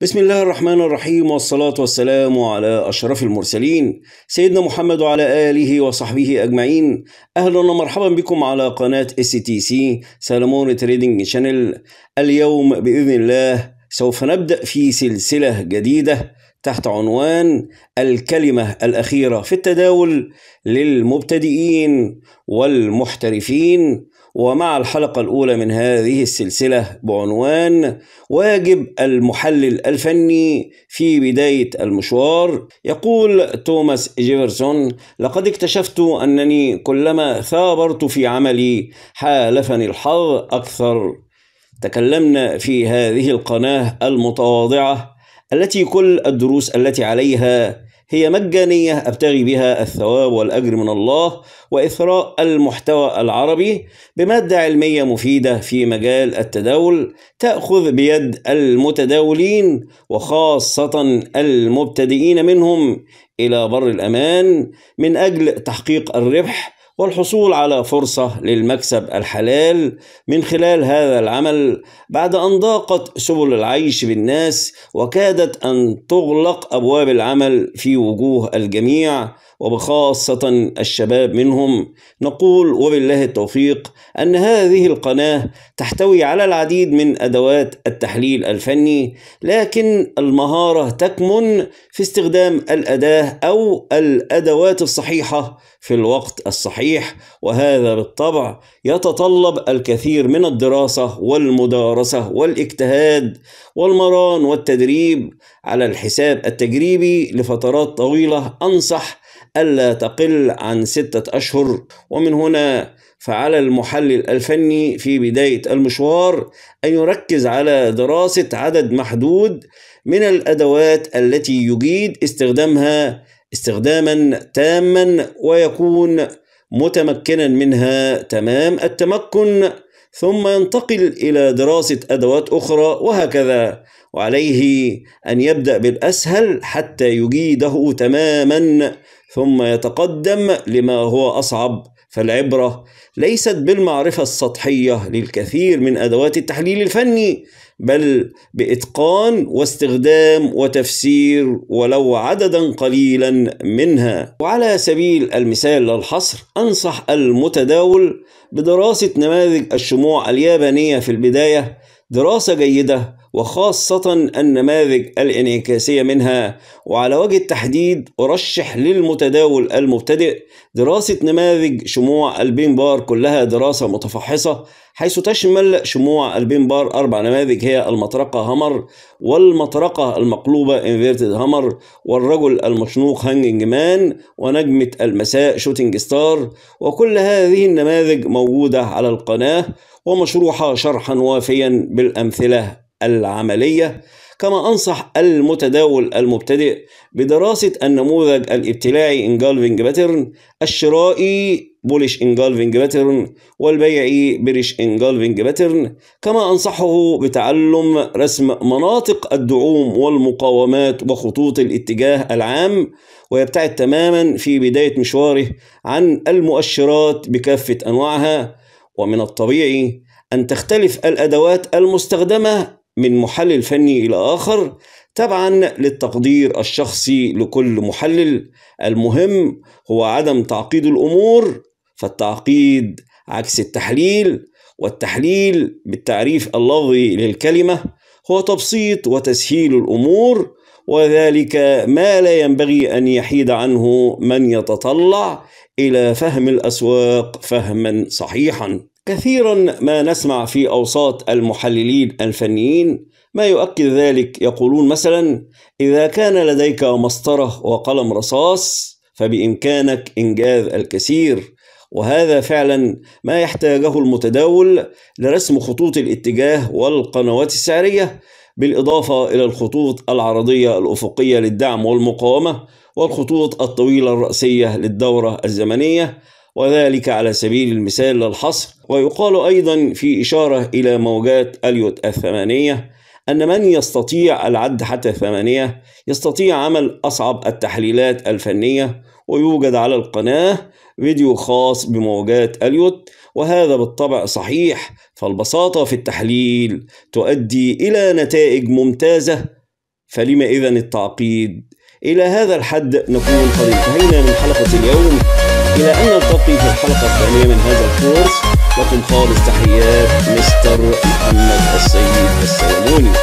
بسم الله الرحمن الرحيم والصلاة والسلام على أشرف المرسلين سيدنا محمد وعلى آله وصحبه أجمعين أهلا ومرحبا بكم على قناة اس تي سي سالمون تريدنج شانل اليوم بإذن الله سوف نبدأ في سلسلة جديدة تحت عنوان الكلمة الأخيرة في التداول للمبتدئين والمحترفين ومع الحلقة الأولى من هذه السلسلة بعنوان واجب المحلل الفني في بداية المشوار يقول توماس جيفرسون لقد اكتشفت أنني كلما ثابرت في عملي حالفني الحظ أكثر تكلمنا في هذه القناة المتواضعة التي كل الدروس التي عليها هي مجانية أبتغي بها الثواب والأجر من الله وإثراء المحتوى العربي بمادة علمية مفيدة في مجال التداول تأخذ بيد المتداولين وخاصة المبتدئين منهم إلى بر الأمان من أجل تحقيق الربح والحصول على فرصة للمكسب الحلال من خلال هذا العمل بعد أن ضاقت سبل العيش بالناس وكادت أن تغلق أبواب العمل في وجوه الجميع وبخاصة الشباب منهم نقول وبالله التوفيق أن هذه القناة تحتوي على العديد من أدوات التحليل الفني لكن المهارة تكمن في استخدام الأداة أو الأدوات الصحيحة في الوقت الصحيح صحيح وهذا بالطبع يتطلب الكثير من الدراسة والمدارسة والاجتهاد والمران والتدريب على الحساب التجريبي لفترات طويلة أنصح ألا تقل عن ستة أشهر ومن هنا فعلى المحلل الفني في بداية المشوار أن يركز على دراسة عدد محدود من الأدوات التي يجيد استخدامها استخداما تاما ويكون متمكنا منها تمام التمكن ثم ينتقل إلى دراسة أدوات أخرى وهكذا وعليه أن يبدأ بالأسهل حتى يجيده تماما ثم يتقدم لما هو أصعب فالعبرة ليست بالمعرفة السطحية للكثير من أدوات التحليل الفني بل بإتقان واستخدام وتفسير ولو عددا قليلا منها وعلى سبيل المثال للحصر أنصح المتداول بدراسة نماذج الشموع اليابانية في البداية دراسة جيدة وخاصة النماذج الانعكاسية منها وعلى وجه التحديد أرشح للمتداول المبتدئ دراسة نماذج شموع البين بار كلها دراسة متفحصة حيث تشمل شموع البين بار أربع نماذج هي المطرقة هامر والمطرقة المقلوبة انفيرتد هامر والرجل المشنوق هانجنج مان ونجمة المساء شوتينج ستار وكل هذه النماذج موجودة على القناة ومشروحة شرحا وافيا بالأمثلة العملية كما أنصح المتداول المبتدئ بدراسة النموذج الابتلاعي انجالفينج باترن الشرائي بولش انجالفينج باترن والبيعي بريش انجالفينج باترن كما أنصحه بتعلم رسم مناطق الدعوم والمقاومات وخطوط الاتجاه العام ويبتعد تماما في بداية مشواره عن المؤشرات بكافة أنواعها ومن الطبيعي أن تختلف الأدوات المستخدمة من محلل فني إلى آخر تبعا للتقدير الشخصي لكل محلل المهم هو عدم تعقيد الأمور فالتعقيد عكس التحليل والتحليل بالتعريف اللغوي للكلمة هو تبسيط وتسهيل الأمور وذلك ما لا ينبغي أن يحيد عنه من يتطلع إلى فهم الأسواق فهما صحيحا كثيرا ما نسمع في أوساط المحللين الفنيين ما يؤكد ذلك يقولون مثلا إذا كان لديك مسطرة وقلم رصاص فبإمكانك إنجاز الكثير وهذا فعلا ما يحتاجه المتداول لرسم خطوط الاتجاه والقنوات السعرية بالإضافة إلى الخطوط العرضية الأفقية للدعم والمقاومة والخطوط الطويلة الرأسية للدورة الزمنية وذلك على سبيل المثال للحصر ويقال أيضا في إشارة إلى موجات أليوت الثمانية أن من يستطيع العد حتى الثمانية يستطيع عمل أصعب التحليلات الفنية ويوجد على القناة فيديو خاص بموجات أليوت وهذا بالطبع صحيح فالبساطة في التحليل تؤدي إلى نتائج ممتازة فلما إذا التعقيد؟ إلى هذا الحد نكون قد انتهينا من حلقة اليوم إلى أن الترقي في الحلقة الثانية من هذا الكورس لكم خالص تحيات مستر محمد السيد السلموني